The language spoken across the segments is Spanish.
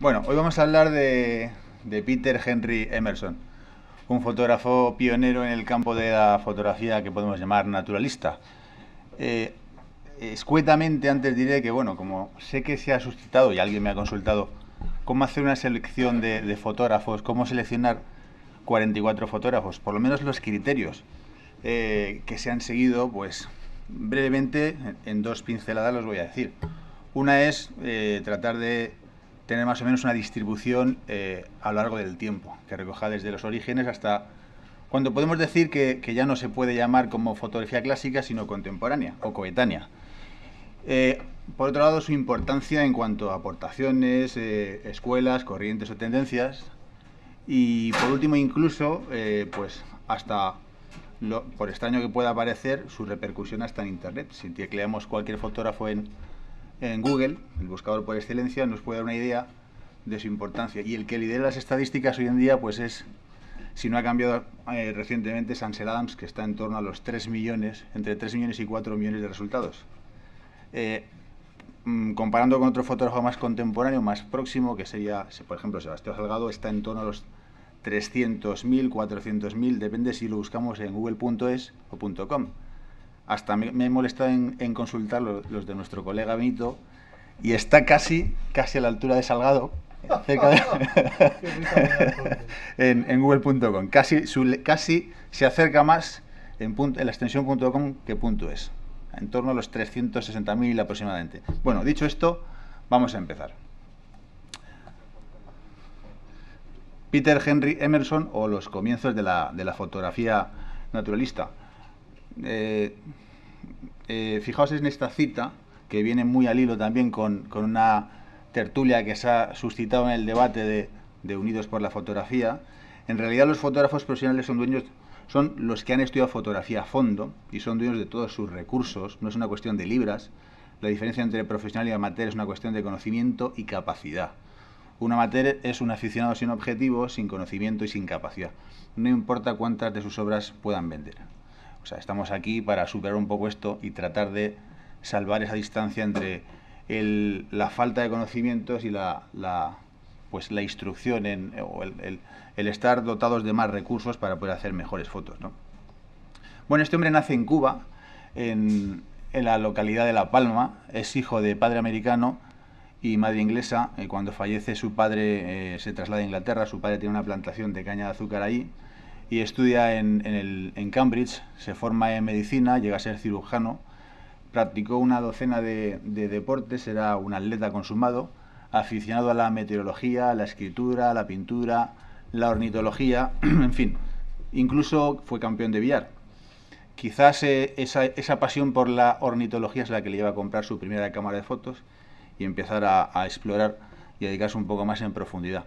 Bueno, hoy vamos a hablar de, Peter Henry Emerson, un fotógrafo pionero en el campo de la fotografía que podemos llamar naturalista. Eh, escuetamente antes diré que, bueno, como sé que se ha suscitado y alguien me ha consultado cómo hacer una selección de, fotógrafos, cómo seleccionar 44 fotógrafos, por lo menos los criterios eh, que se han seguido, pues brevemente en dos pinceladas los voy a decir. Una es eh, tratar de tener más o menos una distribución eh, a lo largo del tiempo, que recoja desde los orígenes hasta cuando podemos decir que, ya no se puede llamar como fotografía clásica, sino contemporánea o coetánea. Eh, por otro lado, su importancia en cuanto a aportaciones, eh, escuelas, corrientes o tendencias. Y por último, incluso, pues hasta lo, por extraño que pueda parecer, su repercusión hasta en Internet. Si tecleamos cualquier fotógrafo en en Google, el buscador por excelencia, nos puede dar una idea de su importancia. Y el que lidera las estadísticas hoy en día, pues es, si no ha cambiado eh, recientemente, Sansel Adams, que está en torno a los 3 millones, entre 3 millones y 4 millones de resultados. Eh, mm, comparando con otro fotógrafo más contemporáneo, más próximo, que sería, por ejemplo, Sebastián Salgado, está en torno a los 300.000, 400.000, depende si lo buscamos en google.es o .com hasta me, he molestado en, consultar los, de nuestro colega Benito, y está casi, casi a la altura de Salgado, en, google.com. Casi, se acerca más en, la extensión.com que punto .es, en torno a los 360.000 aproximadamente. Bueno, dicho esto, vamos a empezar. Peter Henry Emerson o los comienzos de la fotografía naturalista. Eh, eh, fijaos en esta cita, que viene muy al hilo también con, una tertulia que se ha suscitado en el debate de, Unidos por la Fotografía. En realidad los fotógrafos profesionales son dueños son los que han estudiado fotografía a fondo y son dueños de todos sus recursos, no es una cuestión de libras. La diferencia entre profesional y amateur es una cuestión de conocimiento y capacidad. Un amateur es un aficionado sin objetivo, sin conocimiento y sin capacidad. No importa cuántas de sus obras puedan vender estamos aquí para superar un poco esto y tratar de salvar esa distancia entre la falta de conocimientos y la, pues, instrucción en, el, estar dotados de más recursos para poder hacer mejores fotos. Bueno, este hombre nace en Cuba, en, la localidad de La Palma, es hijo de padre americano y madre inglesa. Eh, cuando fallece su padre eh, se traslada a Inglaterra, su padre tiene una plantación de caña de azúcar ahí y estudia en, Cambridge, se forma en medicina, llega a ser cirujano, practicó una docena de, deportes, era un atleta consumado, aficionado a la meteorología, a la escritura, a la pintura, la ornitología, en fin, incluso fue campeón de billar. Quizás eh, esa, pasión por la ornitología es la que le lleva a comprar su primera cámara de fotos y empezar a, a explorar y dedicarse un poco más en profundidad.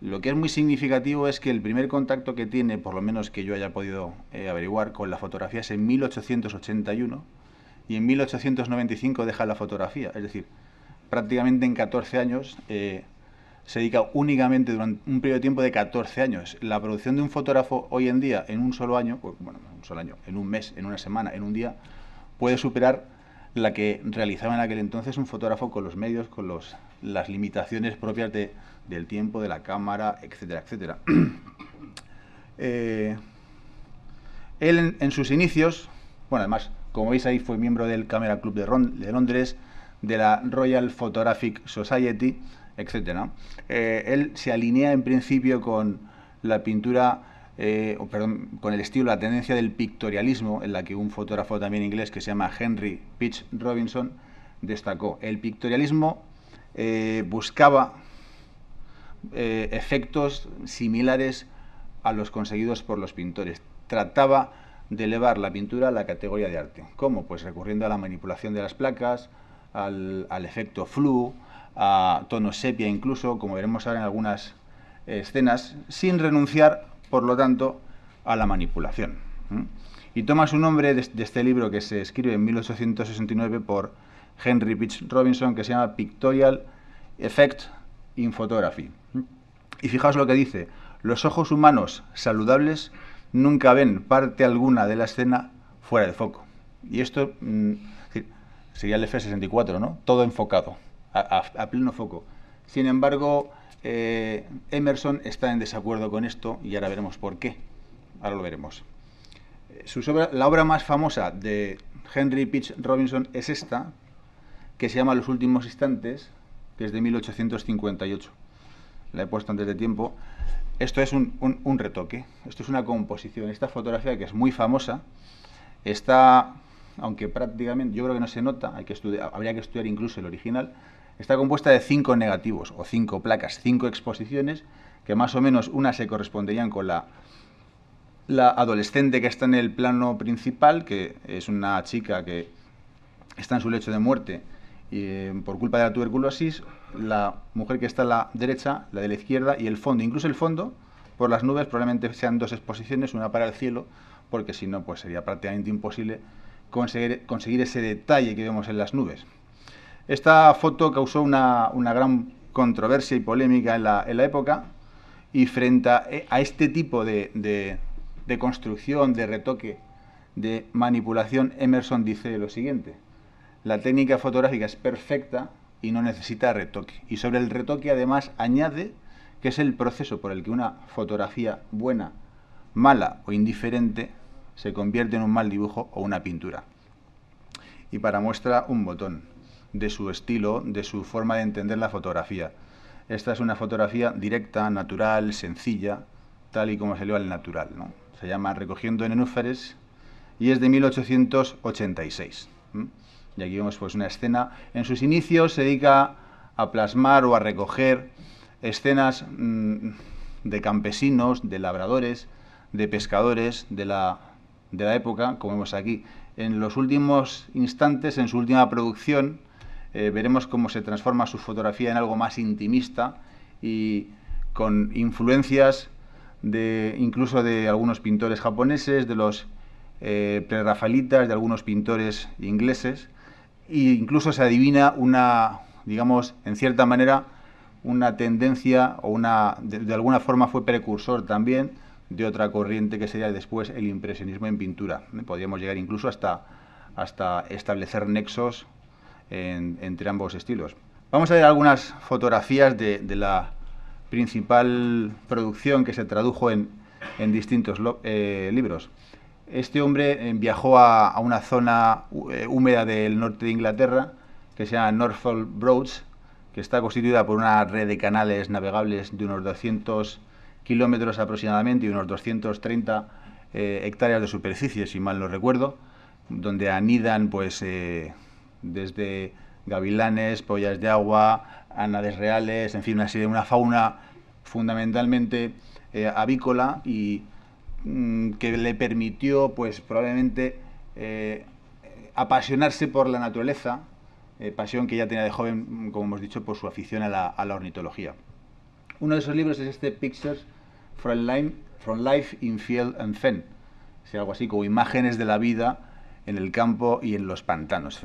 Lo que es muy significativo es que el primer contacto que tiene, por lo menos que yo haya podido eh, averiguar, con la fotografía es en 1881 y en 1895 deja la fotografía. Es decir, prácticamente en 14 años eh, se dedica únicamente durante un periodo de tiempo de 14 años. La producción de un fotógrafo hoy en día, en un solo año, pues, bueno, un solo año, en un mes, en una semana, en un día, puede superar la que realizaba en aquel entonces un fotógrafo con los medios, con los, las limitaciones propias de del tiempo de la cámara, etcétera, etcétera. Eh, él en, sus inicios, bueno, además, como veis ahí fue miembro del Camera Club de, Londres, de la Royal Photographic Society, etcétera. Eh, él se alinea en principio con la pintura, eh, perdón, con el estilo, la tendencia del pictorialismo, en la que un fotógrafo también inglés que se llama Henry Pitch Robinson destacó. El pictorialismo buscaba eh, efectos similares a los conseguidos por los pintores. Trataba de elevar la pintura a la categoría de arte. ¿Cómo? Pues recurriendo a la manipulación de las placas, al, efecto flu, a tono sepia incluso, como veremos ahora en algunas escenas, sin renunciar, por lo tanto, a la manipulación. Y toma su nombre de, este libro que se escribe en 1869 por Henry Pitch Robinson, que se llama Pictorial Effect Infotography. Y fijaos lo que dice, los ojos humanos saludables nunca ven parte alguna de la escena fuera de foco. Y esto mm, sería el F64, ¿no? Todo enfocado, a, pleno foco. Sin embargo, eh, Emerson está en desacuerdo con esto y ahora veremos por qué. Ahora lo veremos. Eh, su obra, la obra más famosa de Henry Pitch Robinson es esta, que se llama Los últimos instantes, que es de 1858. La he puesto antes de tiempo. Esto es un, retoque, esto es una composición. Esta fotografía, que es muy famosa, está, aunque prácticamente, yo creo que no se nota, habría que estudiar incluso el original, está compuesta de cinco negativos o cinco placas, cinco exposiciones, que más o menos una se corresponderían con la, la adolescente que está en el plano principal, que es una chica que está en su lecho de muerte, eh, por culpa de la tuberculosis, la mujer que está a la derecha, la de la izquierda y el fondo, incluso el fondo, por las nubes probablemente sean dos exposiciones, una para el cielo, porque si no, pues sería prácticamente imposible conseguir, conseguir ese detalle que vemos en las nubes. Esta foto causó una, gran controversia y polémica en la, época y frente a, este tipo de construcción, de retoque, de manipulación, Emerson dice lo siguiente la técnica fotográfica es perfecta y no necesita retoque. Y sobre el retoque además añade que es el proceso por el que una fotografía buena, mala o indiferente se convierte en un mal dibujo o una pintura. Y para muestra un botón de su estilo, de su forma de entender la fotografía. Esta es una fotografía directa, natural, sencilla, tal y como se le al natural. Se llama Recogiendo en Enúferes y es de 1886 y aquí vemos pues, una escena, en sus inicios se dedica a plasmar o a recoger escenas mm, de campesinos, de labradores, de pescadores de la, época, como vemos aquí. En los últimos instantes, en su última producción, eh, veremos cómo se transforma su fotografía en algo más intimista y con influencias de, incluso de algunos pintores japoneses, de los eh, prerrafalitas, de algunos pintores ingleses incluso se adivina una, digamos, en cierta manera, una tendencia o una, de, alguna forma fue precursor también de otra corriente que sería después el impresionismo en pintura. Podríamos llegar incluso hasta, hasta establecer nexos entre ambos estilos. Vamos a ver algunas fotografías de, la principal producción que se tradujo en, en distintos eh, libros. Este hombre eh, viajó a, una zona eh, húmeda del norte de Inglaterra que se llama Norfolk Broads, que está constituida por una red de canales navegables de unos 200 kilómetros aproximadamente y unos 230 eh, hectáreas de superficie, si mal no recuerdo, donde anidan pues desde gavilanes, pollas de agua, anades reales, en fin, una serie de una fauna fundamentalmente avícola y Mm, que le permitió, pues probablemente, eh, apasionarse por la naturaleza, eh, pasión que ya tenía de joven, mm, como hemos dicho, por su afición a la, ornitología. Uno de esos libros es este Pictures from, from Life in Field and Fen, o sea, algo así como imágenes de la vida en el campo y en los pantanos.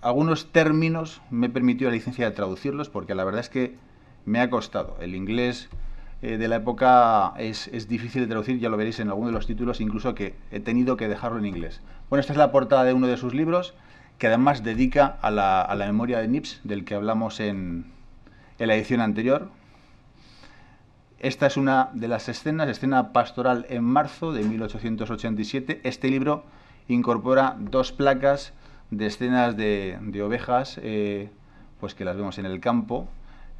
algunos términos me permitió la licencia de traducirlos porque la verdad es que me ha costado. El inglés eh, de la época es, difícil de traducir, ya lo veréis en alguno de los títulos, incluso que he tenido que dejarlo en inglés. Bueno, esta es la portada de uno de sus libros, que además dedica a la, memoria de Nips, del que hablamos en, la edición anterior, esta es una de las escenas, escena pastoral en marzo de 1887. Este libro incorpora dos placas de escenas de, ovejas, eh, pues que las vemos en el campo,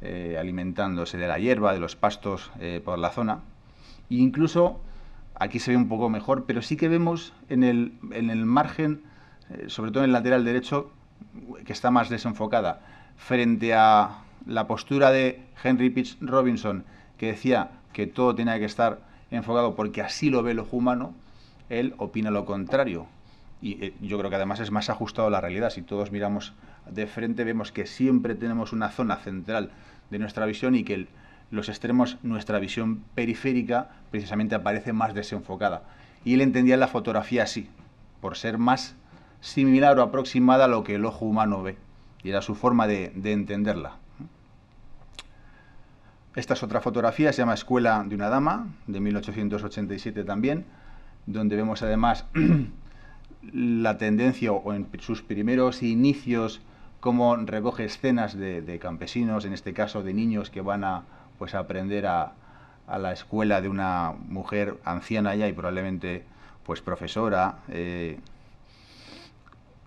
eh, alimentándose de la hierba, de los pastos eh, por la zona. E incluso, aquí se ve un poco mejor, pero sí que vemos en el, en el margen, eh, sobre todo en el lateral derecho, que está más desenfocada, frente a la postura de Henry Pitts Robinson, que decía que todo tenía que estar enfocado porque así lo ve el ojo humano, él opina lo contrario. Y yo creo que además es más ajustado a la realidad. Si todos miramos de frente, vemos que siempre tenemos una zona central de nuestra visión y que los extremos, nuestra visión periférica, precisamente aparece más desenfocada. Y él entendía la fotografía así, por ser más similar o aproximada a lo que el ojo humano ve. Y era su forma de, de entenderla. Esta es otra fotografía, se llama Escuela de una Dama, de 1887 también, donde vemos además la tendencia o en sus primeros inicios cómo recoge escenas de, campesinos, en este caso de niños que van a pues aprender a, la escuela de una mujer anciana ya y probablemente pues profesora. Eh,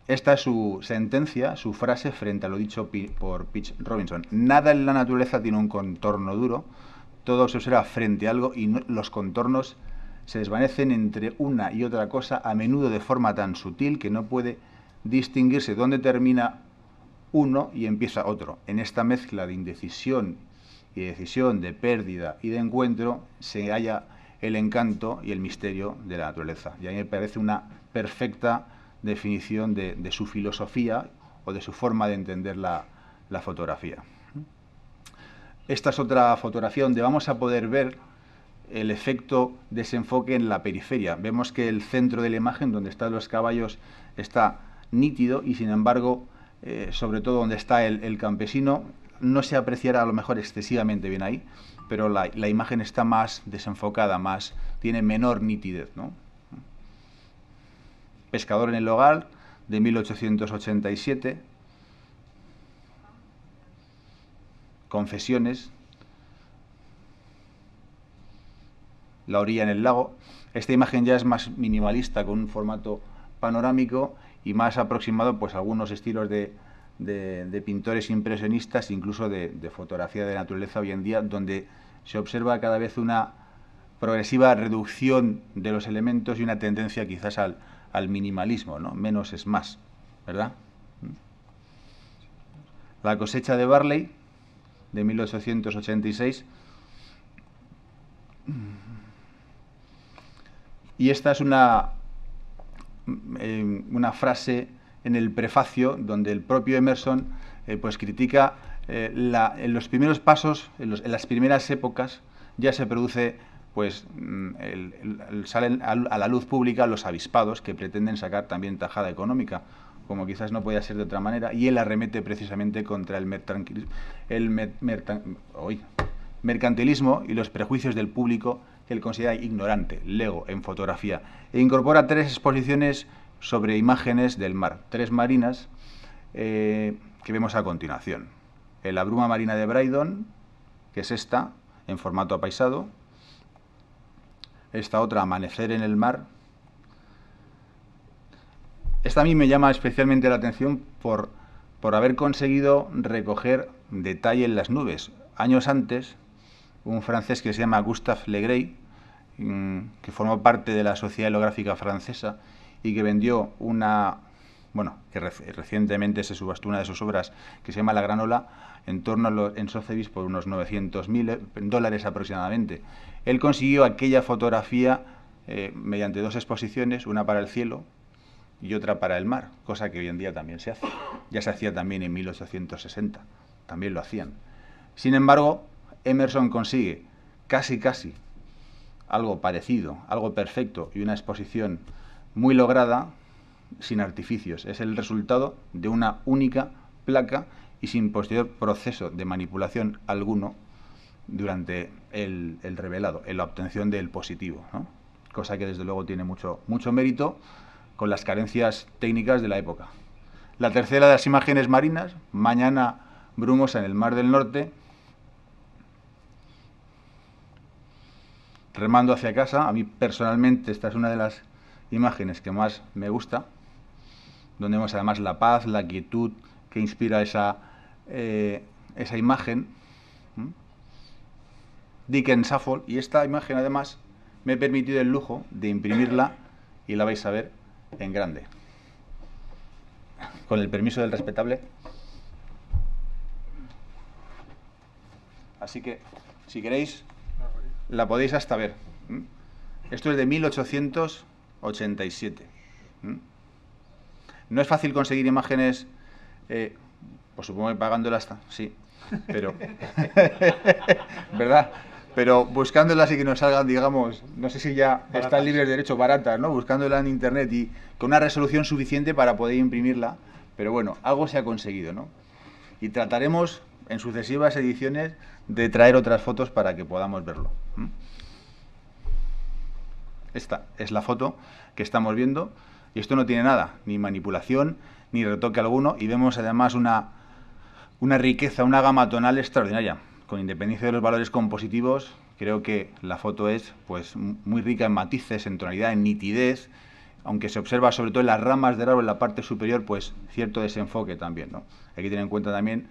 esta es su sentencia, su frase frente a lo dicho por Pitch Robinson. Nada en la naturaleza tiene un contorno duro, todo se observa frente a algo y los contornos se desvanecen entre una y otra cosa, a menudo de forma tan sutil que no puede distinguirse dónde termina uno y empieza otro. En esta mezcla de indecisión y decisión, de pérdida y de encuentro, se halla el encanto y el misterio de la naturaleza. Y a mí me parece una perfecta definición de, su filosofía o de su forma de entender la, la fotografía. Esta es otra fotografía donde vamos a poder ver el efecto enfoque en la periferia. Vemos que el centro de la imagen, donde están los caballos, está nítido y sin embargo eh, sobre todo donde está el, campesino, no se apreciará a lo mejor excesivamente bien ahí, pero la, la imagen está más desenfocada, más tiene menor nitidez. ¿no? Pescador en el hogar, de 1887, Confesiones, La orilla en el lago. Esta imagen ya es más minimalista, con un formato panorámico y más aproximado pues algunos estilos de, pintores impresionistas, incluso de, fotografía de naturaleza hoy en día, donde se observa cada vez una progresiva reducción de los elementos y una tendencia quizás al, al minimalismo, ¿no? menos es más, ¿verdad? La cosecha de Barley de 1886 y esta es una una frase en el prefacio donde el propio Emerson eh, pues critica eh, en los primeros pasos, en, las primeras épocas, ya se produce pues mm, salen a la luz pública los avispados que pretenden sacar también tajada económica, como quizás no podía ser de otra manera, y él arremete precisamente contra el, mercantilismo y los prejuicios del público que él considera ignorante, lego en fotografía, e incorpora tres exposiciones sobre imágenes del mar, tres marinas eh, que vemos a continuación. Eh, la bruma marina de Brydon... que es esta, en formato apaisado. Esta otra, Amanecer en el mar. Esta a mí me llama especialmente la atención por, por haber conseguido recoger detalle en las nubes. Años antes, un francés que se llama Gustave Legray, mm, que formó parte de la Sociedad Holográfica Francesa y que vendió una, bueno, que recientemente se subastó una de sus obras que se llama La Granola, en torno a los, en Sotheby's por unos 900.000 eh, dólares aproximadamente. Él consiguió aquella fotografía eh, mediante dos exposiciones, una para el cielo y otra para el mar, cosa que hoy en día también se hace. Ya se hacía también en 1860, también lo hacían. Sin embargo, Emerson consigue casi casi algo parecido, algo perfecto y una exposición muy lograda sin artificios. Es el resultado de una única placa y sin posterior proceso de manipulación alguno durante el, revelado, en la obtención del positivo. Cosa que desde luego tiene mucho, mucho mérito con las carencias técnicas de la época. La tercera de las imágenes marinas, mañana brumosa en el Mar del Norte, remando hacia casa. A mí personalmente esta es una de las imágenes que más me gusta, donde vemos además la paz, la quietud que inspira esa, eh, esa imagen. Dickens saffold y esta imagen además me he permitido el lujo de imprimirla y la vais a ver en grande. Con el permiso del respetable. Así que, si queréis, la podéis hasta ver. Esto es de 1887. No es fácil conseguir imágenes, eh, pues supongo que pagándolas, sí, pero... ¿Verdad? Pero buscándolas y que nos salgan, digamos, no sé si ya están libres de derecho, baratas, ¿no? Buscándola en internet y con una resolución suficiente para poder imprimirla. Pero bueno, algo se ha conseguido, ¿no? Y trataremos en sucesivas ediciones de traer otras fotos para que podamos verlo. Esta es la foto que estamos viendo y esto no tiene nada, ni manipulación, ni retoque alguno y vemos además una, riqueza, una gama tonal extraordinaria. Con independencia de los valores compositivos, creo que la foto es pues, muy rica en matices, en tonalidad, en nitidez, aunque se observa sobre todo en las ramas de árbol, en la parte superior, pues cierto desenfoque también. Hay que tener en cuenta también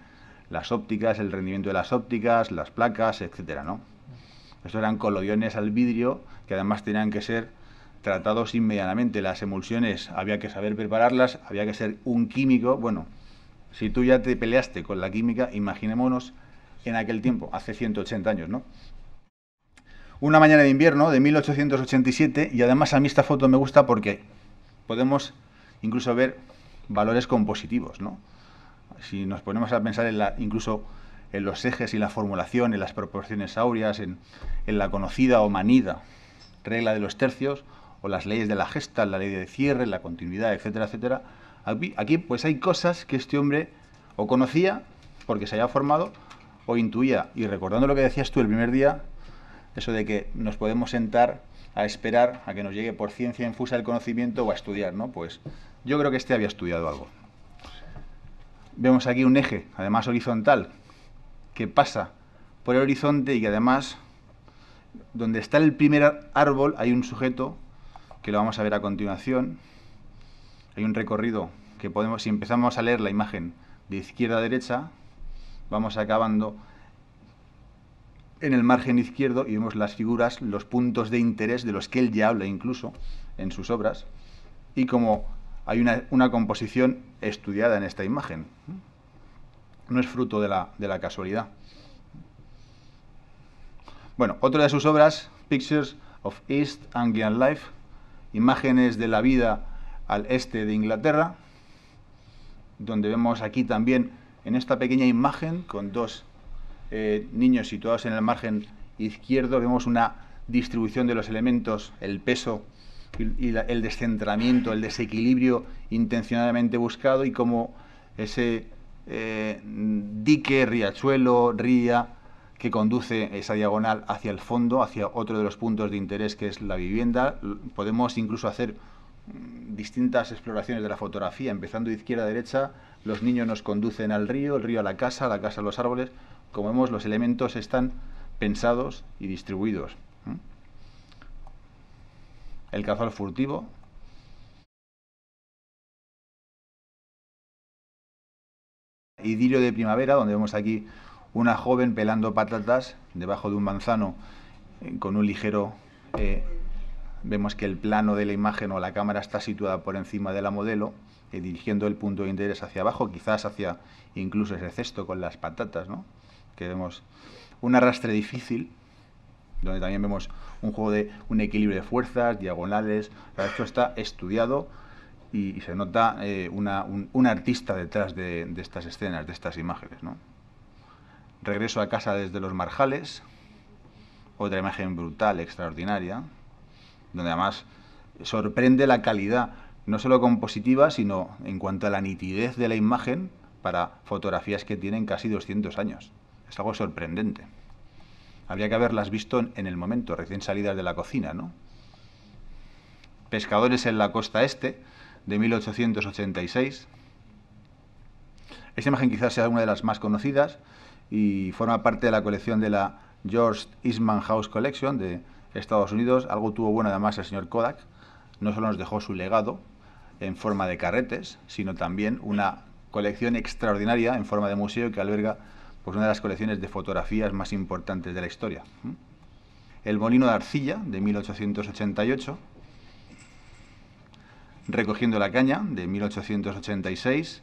las ópticas, el rendimiento de las ópticas, las placas, etcétera, ¿no? Estos eran colodiones al vidrio que además tenían que ser tratados inmediatamente. Las emulsiones había que saber prepararlas, había que ser un químico. Bueno, si tú ya te peleaste con la química, imaginémonos en aquel tiempo, hace 180 años, ¿no? Una mañana de invierno de 1887, y además a mí esta foto me gusta porque podemos incluso ver valores compositivos, ¿no? si nos ponemos a pensar incluso en los ejes y la formulación, en las proporciones áureas, en, la conocida o manida regla de los tercios, o las leyes de la gesta, la ley de cierre, la continuidad, etcétera, etcétera, aquí, pues hay cosas que este hombre o conocía porque se había formado o intuía. Y recordando lo que decías tú el primer día, eso de que nos podemos sentar a esperar a que nos llegue por ciencia infusa el conocimiento o a estudiar, ¿no? Pues yo creo que este había estudiado algo. Vemos aquí un eje, además horizontal, que pasa por el horizonte y que además, donde está el primer árbol, hay un sujeto, que lo vamos a ver a continuación. Hay un recorrido que podemos, si empezamos a leer la imagen de izquierda a derecha, vamos acabando en el margen izquierdo y vemos las figuras, los puntos de interés de los que él ya habla incluso en sus obras. Y como hay una, composición estudiada en esta imagen. No es fruto de la, casualidad. Bueno, otra de sus obras, Pictures of East Anglian Life, imágenes de la vida al este de Inglaterra, donde vemos aquí también en esta pequeña imagen con dos eh, niños situados en el margen izquierdo, vemos una distribución de los elementos, el peso y, el descentramiento, el desequilibrio intencionadamente buscado y como ese eh, dique, riachuelo, ría que conduce esa diagonal hacia el fondo, hacia otro de los puntos de interés que es la vivienda. Podemos incluso hacer mm, distintas exploraciones de la fotografía, empezando de izquierda a derecha, los niños nos conducen al río, el río a la casa, la casa a los árboles. Como vemos, los elementos están pensados y distribuidos el cazal furtivo. Idilio de primavera, donde vemos aquí una joven pelando patatas debajo de un manzano eh, con un ligero... Eh, vemos que el plano de la imagen o la cámara está situada por encima de la modelo, eh, dirigiendo el punto de interés hacia abajo, quizás hacia incluso ese cesto con las patatas, ¿no? que vemos un arrastre difícil donde también vemos un juego de un equilibrio de fuerzas, diagonales. Esto está estudiado y, se nota eh, una, un, artista detrás de, estas escenas, de estas imágenes. Regreso a casa desde los marjales, otra imagen brutal, extraordinaria, donde además sorprende la calidad, no solo compositiva, sino en cuanto a la nitidez de la imagen para fotografías que tienen casi 200 años. Es algo sorprendente habría que haberlas visto en el momento, recién salidas de la cocina, ¿no? Pescadores en la costa este, de 1886. Esta imagen quizás sea una de las más conocidas y forma parte de la colección de la George Eastman House Collection de Estados Unidos. Algo tuvo bueno además el señor Kodak. No solo nos dejó su legado en forma de carretes, sino también una colección extraordinaria en forma de museo que alberga pues una de las colecciones de fotografías más importantes de la historia. El molino de arcilla de 1888, recogiendo la caña de 1886,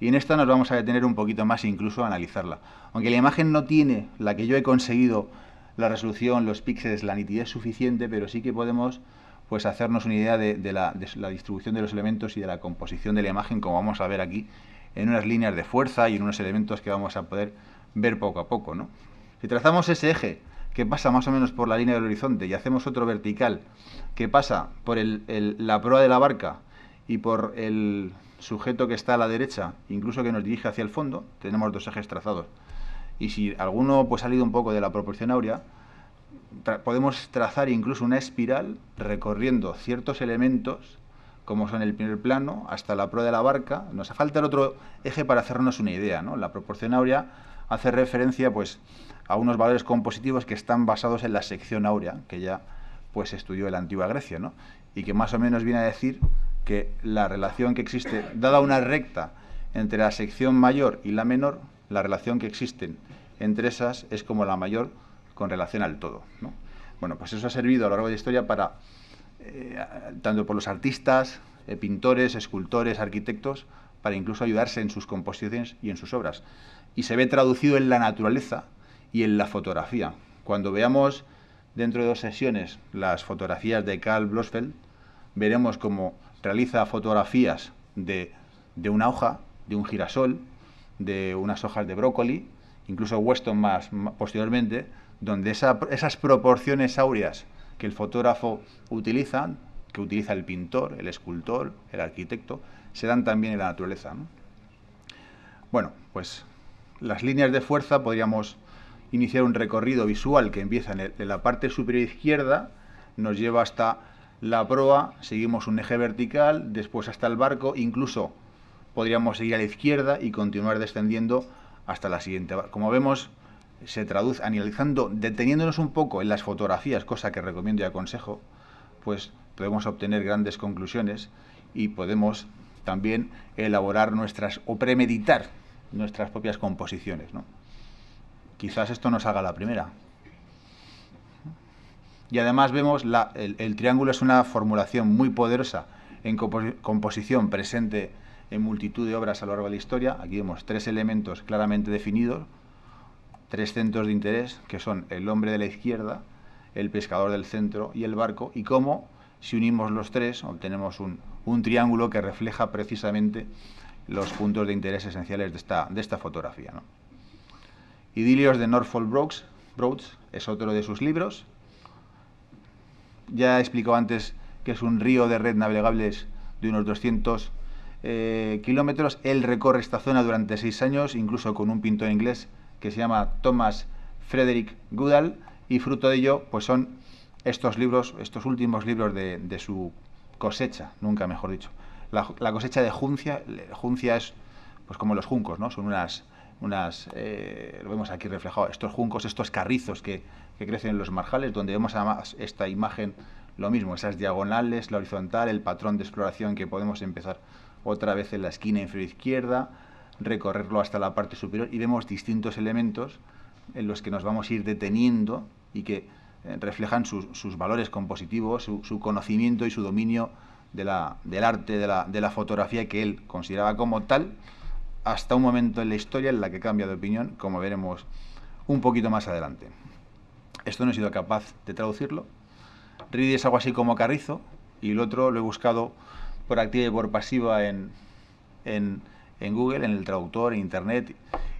y en esta nos vamos a detener un poquito más e incluso a analizarla. Aunque la imagen no tiene la que yo he conseguido, la resolución, los píxeles, la nitidez suficiente, pero sí que podemos pues hacernos una idea de la distribución de los elementos y de la composición de la imagen, como vamos a ver aquí en unas líneas de fuerza y en unos elementos que vamos a poder ver poco a poco. ¿no? Si trazamos ese eje que pasa más o menos por la línea del horizonte y hacemos otro vertical que pasa por la proa de la barca y por el sujeto que está a la derecha, incluso que nos dirige hacia el fondo, tenemos dos ejes trazados. Y si alguno pues, ha salido un poco de la proporción áurea, podemos trazar incluso una espiral recorriendo ciertos elementos como son el primer plano, hasta la prueba de la barca. Nos falta el otro eje para hacernos una idea. La proporción áurea hace referencia pues, a unos valores compositivos que están basados en la sección áurea, que ya pues, estudió en la antigua Grecia, ¿no? y que más o menos viene a decir que la relación que existe, dada una recta entre la sección mayor y la menor, la relación que existen entre esas es como la mayor con relación al todo. Bueno, pues eso ha servido a lo largo de la historia para eh, tanto por los artistas, eh, pintores, escultores, arquitectos, para incluso ayudarse en sus composiciones y en sus obras. Y se ve traducido en la naturaleza y en la fotografía. Cuando veamos dentro de dos sesiones las fotografías de Karl Blosfeld, veremos cómo realiza fotografías de, una hoja, de un girasol, de unas hojas de brócoli, incluso Weston más, posteriormente, donde esas proporciones áureas que el fotógrafo utiliza, que utiliza el pintor, el escultor, el arquitecto, se dan también en la naturaleza. Bueno, pues las líneas de fuerza podríamos iniciar un recorrido visual que empieza en, la parte superior izquierda, nos lleva hasta la proa, seguimos un eje vertical, después hasta el barco, incluso podríamos seguir a la izquierda y continuar descendiendo hasta la siguiente. Como vemos, se traduce, analizando, deteniéndonos un poco en las fotografías, cosa que recomiendo y aconsejo, pues podemos obtener grandes conclusiones y podemos también elaborar nuestras o premeditar nuestras propias composiciones. Quizás esto nos haga la primera. Y además vemos, el, el, triángulo es una formulación muy poderosa en composición presente en multitud de obras a lo largo de la historia. Aquí vemos tres elementos claramente definidos, tres centros de interés, que son el hombre de la izquierda, el pescador del centro y el barco, y cómo, si unimos los tres, obtenemos un, triángulo que refleja precisamente los puntos de interés esenciales de esta, de esta fotografía. Idilios de Norfolk Brooks, Broads es otro de sus libros. Ya explicó antes que es un río de red navegables de unos 200 eh, kilómetros. Él recorre esta zona durante seis años, incluso con un pintor inglés que se llama Thomas Frederick Goodall, y fruto de ello, pues son estos libros, estos últimos libros de, su cosecha, nunca mejor dicho. La, cosecha de Juncia, Juncia es pues como los juncos, ¿no? Son unas, unas eh, lo vemos aquí reflejado, estos juncos, estos carrizos que, que, crecen en los marjales, donde vemos además esta imagen, lo mismo, esas diagonales, la horizontal, el patrón de exploración que podemos empezar otra vez en la esquina inferior izquierda, recorrerlo hasta la parte superior y vemos distintos elementos en los que nos vamos a ir deteniendo y que eh, reflejan sus, valores compositivos, su, conocimiento y su dominio de la, del arte, de la, fotografía que él consideraba como tal, hasta un momento en la historia en la que cambia de opinión, como veremos un poquito más adelante. Esto no he sido capaz de traducirlo. Reed es algo así como Carrizo y el otro lo he buscado por activa y por pasiva en en Google, en el traductor, en Internet,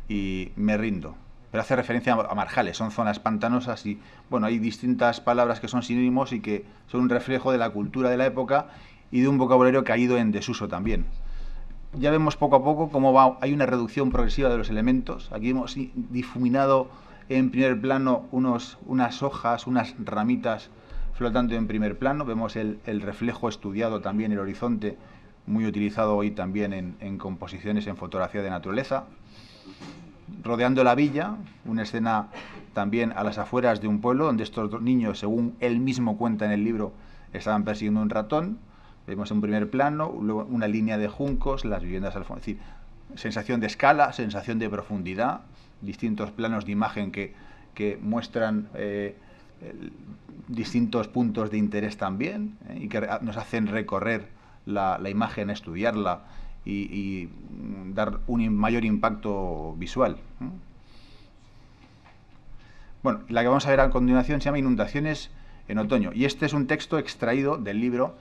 y me rindo. Pero hace referencia a marjales, son zonas pantanosas y, bueno, hay distintas palabras que son sinónimos y que son un reflejo de la cultura de la época y de un vocabulario caído en desuso también. Ya vemos poco a poco cómo va, hay una reducción progresiva de los elementos. Aquí hemos difuminado en primer plano unos, unas hojas, unas ramitas flotando en primer plano. Vemos el, el reflejo estudiado también, el horizonte muy utilizado hoy también en, composiciones en fotografía de naturaleza. Rodeando la villa, una escena también a las afueras de un pueblo donde estos dos niños, según él mismo cuenta en el libro, estaban persiguiendo un ratón. Vemos un primer plano una línea de juncos, las viviendas al fondo. Es decir, sensación de escala, sensación de profundidad, distintos planos de imagen que, muestran eh, distintos puntos de interés también eh, y que nos hacen recorrer la, imagen, estudiarla y, mm, dar un mayor impacto visual. Bueno, la que vamos a ver a continuación se llama Inundaciones en otoño y este es un texto extraído del libro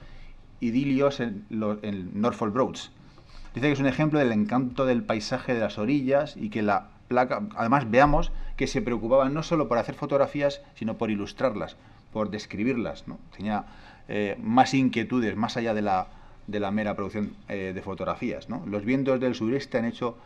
Idilios en, Norfolk Broads. Dice que es un ejemplo del encanto del paisaje de las orillas y que la placa, además veamos que se preocupaba no solo por hacer fotografías, sino por ilustrarlas, por describirlas. ¿no? Tenía eh, más inquietudes, más allá de la, de la mera producción eh, de fotografías. ¿no? Los vientos del sureste han hecho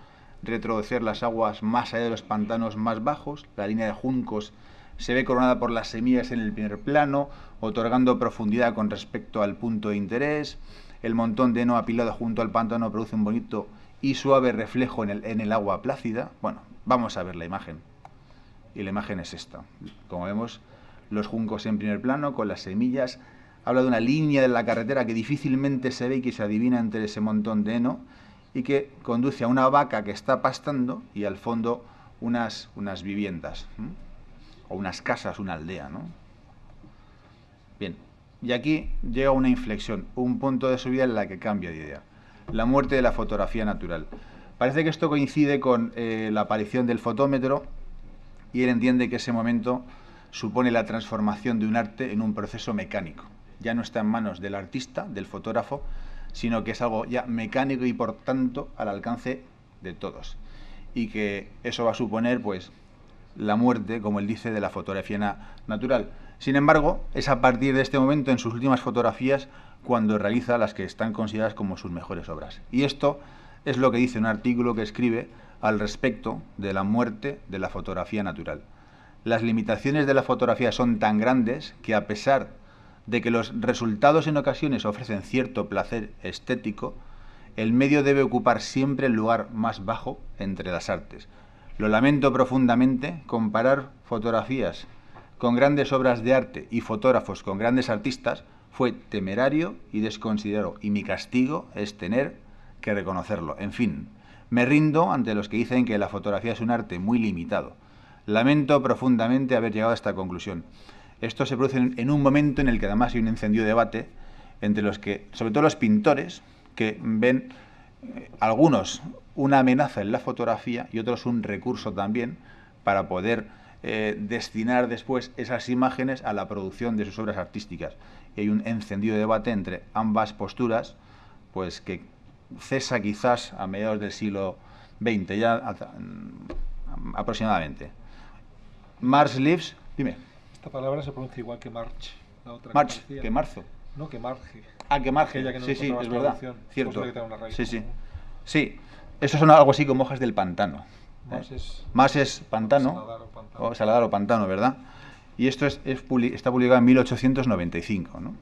retroceder las aguas más allá de los pantanos más bajos, la línea de juncos se ve coronada por las semillas en el primer plano, otorgando profundidad con respecto al punto de interés, el montón de heno apilado junto al pantano produce un bonito y suave reflejo en el, en el agua plácida. Bueno, vamos a ver la imagen. Y la imagen es esta. Como vemos, los juncos en primer plano con las semillas habla de una línea de la carretera que difícilmente se ve y que se adivina entre ese montón de heno, y que conduce a una vaca que está pastando y al fondo unas, unas viviendas, o unas casas, una aldea. Bien, y aquí llega una inflexión, un punto de subida en la que cambia de idea, la muerte de la fotografía natural. Parece que esto coincide con eh, la aparición del fotómetro y él entiende que ese momento supone la transformación de un arte en un proceso mecánico ya no está en manos del artista, del fotógrafo, sino que es algo ya mecánico y por tanto al alcance de todos. Y que eso va a suponer pues la muerte, como él dice, de la fotografía natural. Sin embargo, es a partir de este momento en sus últimas fotografías cuando realiza las que están consideradas como sus mejores obras. Y esto es lo que dice un artículo que escribe al respecto de la muerte de la fotografía natural. Las limitaciones de la fotografía son tan grandes que a pesar de que los resultados en ocasiones ofrecen cierto placer estético, el medio debe ocupar siempre el lugar más bajo entre las artes. Lo lamento profundamente, comparar fotografías con grandes obras de arte y fotógrafos con grandes artistas fue temerario y desconsidero y mi castigo es tener que reconocerlo. En fin, me rindo ante los que dicen que la fotografía es un arte muy limitado. Lamento profundamente haber llegado a esta conclusión. Esto se produce en, un momento en el que además hay un encendido debate entre los que, sobre todo los pintores, que ven eh, algunos una amenaza en la fotografía y otros un recurso también para poder eh, destinar después esas imágenes a la producción de sus obras artísticas. Y hay un encendido debate entre ambas posturas, pues que cesa quizás a mediados del siglo XX ya aproximadamente. Mars Leaves, dime. Esta palabra se pronuncia igual que March. March, que, marzo. No, que marge. Ah, que marge. sí, sí, es verdad. Cierto. sí, sí. Sí, eso son algo así como hojas del pantano. ¿eh? Más, es, pantano. Saladar o pantano. saladar o pantano, ¿verdad? Y esto es, está publicado en 1895. ¿no?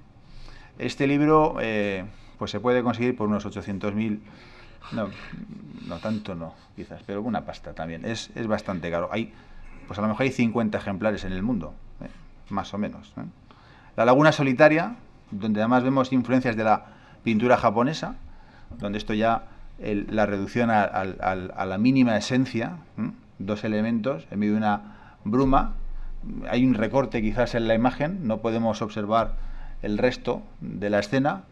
Este libro eh, pues se puede conseguir por unos 800.000... No, no tanto no, quizás, pero una pasta también. Es, es bastante caro. Hay, pues a lo mejor hay 50 ejemplares en el mundo más o menos. ¿eh? La laguna solitaria, donde además vemos influencias de la pintura japonesa, donde esto ya la reducción a, la mínima esencia, ¿eh? dos elementos en medio de una bruma, hay un recorte quizás en la imagen, no podemos observar el resto de la escena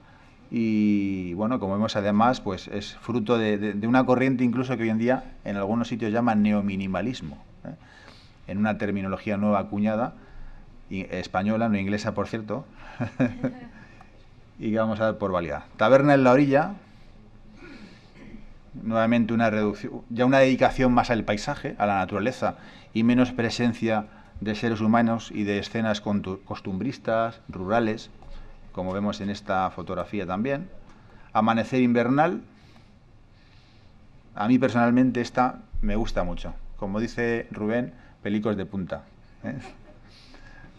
y bueno, como vemos además, pues es fruto de, una corriente incluso que hoy en día en algunos sitios llaman neominimalismo, ¿eh? en una terminología nueva acuñada española, no inglesa, por cierto. y que vamos a dar por válida. Taberna en la orilla. Nuevamente una reducción, ya una dedicación más al paisaje, a la naturaleza y menos presencia de seres humanos y de escenas costumbristas, rurales, como vemos en esta fotografía también. Amanecer invernal. A mí personalmente esta me gusta mucho. Como dice Rubén, pelicos de punta. ¿eh?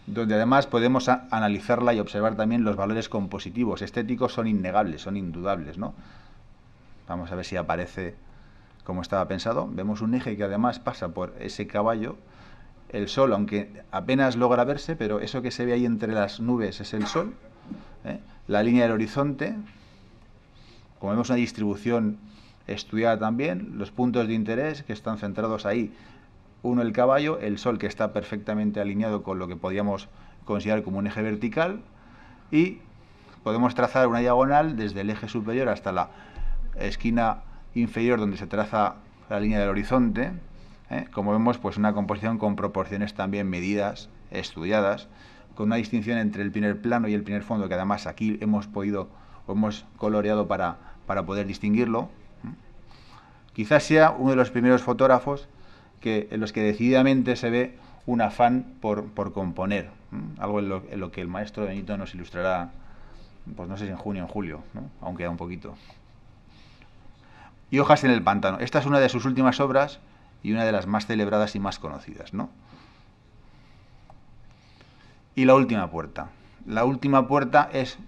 donde además podemos analizarla y observar también los valores compositivos, estéticos son innegables, son indudables, ¿no? Vamos a ver si aparece como estaba pensado. Vemos un eje que además pasa por ese caballo, el sol, aunque apenas logra verse, pero eso que se ve ahí entre las nubes es el sol, ¿eh? la línea del horizonte, como vemos una distribución estudiada también, los puntos de interés que están centrados ahí uno el caballo, el sol que está perfectamente alineado con lo que podríamos considerar como un eje vertical y podemos trazar una diagonal desde el eje superior hasta la esquina inferior donde se traza la línea del horizonte. ¿eh? Como vemos, pues una composición con proporciones también medidas, estudiadas, con una distinción entre el primer plano y el primer fondo, que además aquí hemos podido o hemos coloreado para, para poder distinguirlo. ¿eh? Quizás sea uno de los primeros fotógrafos que, en los que decididamente se ve un afán por, componer, algo en lo, en lo, que el maestro Benito nos ilustrará, pues no sé si en junio o en julio, aunque da un poquito. Y Hojas en el Pantano. Esta es una de sus últimas obras y una de las más celebradas y más conocidas. ¿no? Y la última puerta. La última puerta es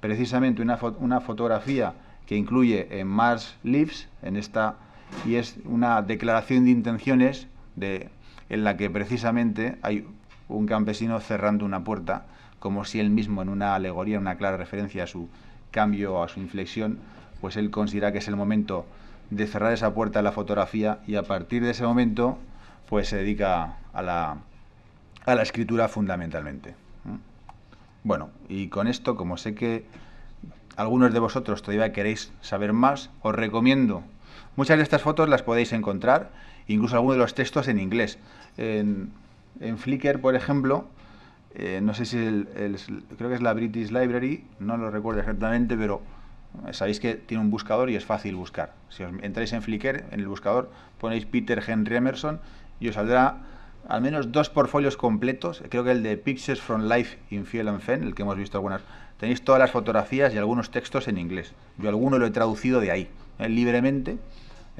precisamente una, una fotografía que incluye en Mars Leaves, en esta y es una declaración de intenciones de, en la que precisamente hay un campesino cerrando una puerta, como si él mismo en una alegoría, una clara referencia a su cambio, a su inflexión, pues él considera que es el momento de cerrar esa puerta a la fotografía y a partir de ese momento pues se dedica a la, a la escritura fundamentalmente. Bueno, y con esto, como sé que algunos de vosotros todavía queréis saber más, os recomiendo Muchas de estas fotos las podéis encontrar, incluso algunos de los textos en inglés. En, Flickr, por ejemplo, eh, no sé si creo que es la British Library, no lo recuerdo exactamente, pero eh, sabéis que tiene un buscador y es fácil buscar. Si os entráis en Flickr, en el buscador, ponéis Peter Henry Emerson y os saldrá al menos dos portfolios completos. Creo que el de Pictures from Life in Fiel and Fen, el que hemos visto algunas. Tenéis todas las fotografías y algunos textos en inglés. Yo alguno lo he traducido de ahí, eh, libremente.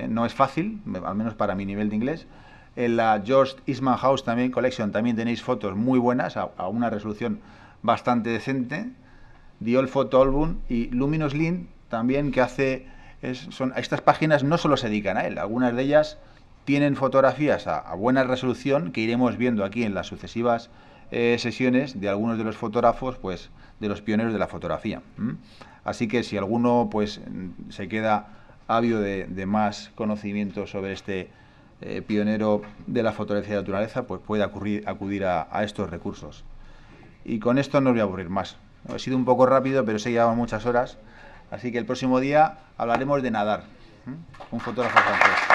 Eh, no es fácil, al menos para mi nivel de inglés. En la George Eastman House también, Collection, también tenéis fotos muy buenas, a, una resolución bastante decente. The Old Photo Album y Luminous Link también que hace... son, estas páginas no solo se dedican a él, algunas de ellas tienen fotografías a, buena resolución que iremos viendo aquí en las sucesivas eh, sesiones de algunos de los fotógrafos, pues de los pioneros de la fotografía. Así que si alguno pues se queda habio de, más conocimiento sobre este eh, pionero de la fotografía de naturaleza, pues puede acudir, a, estos recursos. Y con esto no os voy a aburrir más. He sido un poco rápido, pero se llevamos muchas horas. Así que el próximo día hablaremos de nadar. Un fotógrafo francés.